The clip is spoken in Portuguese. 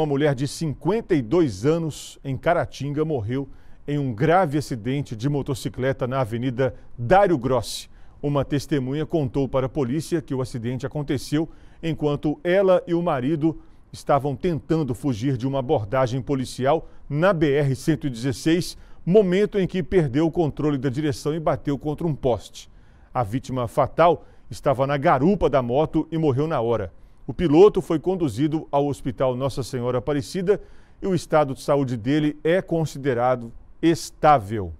Uma mulher de 52 anos em Caratinga morreu em um grave acidente de motocicleta na Avenida Dário Grossi. Uma testemunha contou para a polícia que o acidente aconteceu enquanto ela e o marido estavam tentando fugir de uma abordagem policial na BR-116, momento em que perdeu o controle da direção e bateu contra um poste. A vítima fatal estava na garupa da moto e morreu na hora. O piloto foi conduzido ao Hospital Nossa Senhora Aparecida e o estado de saúde dele é considerado estável.